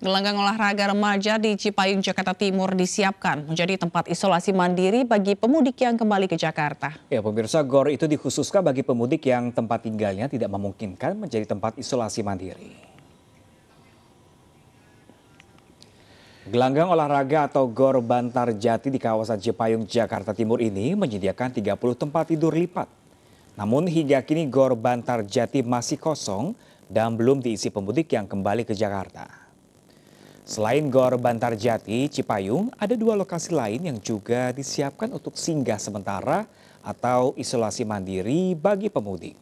Gelanggang olahraga remaja di Cipayung, Jakarta Timur disiapkan menjadi tempat isolasi mandiri bagi pemudik yang kembali ke Jakarta. Ya, pemirsa GOR itu dikhususkan bagi pemudik yang tempat tinggalnya tidak memungkinkan menjadi tempat isolasi mandiri. Gelanggang olahraga atau GOR Bantar Jati di kawasan Cipayung, Jakarta Timur ini menyediakan 30 tempat tidur lipat. Namun hingga kini GOR Bantar Jati masih kosong dan belum diisi pemudik yang kembali ke Jakarta. Selain Gor Bantar Jati, Cipayung, ada dua lokasi lain yang juga disiapkan untuk singgah sementara atau isolasi mandiri bagi pemudik.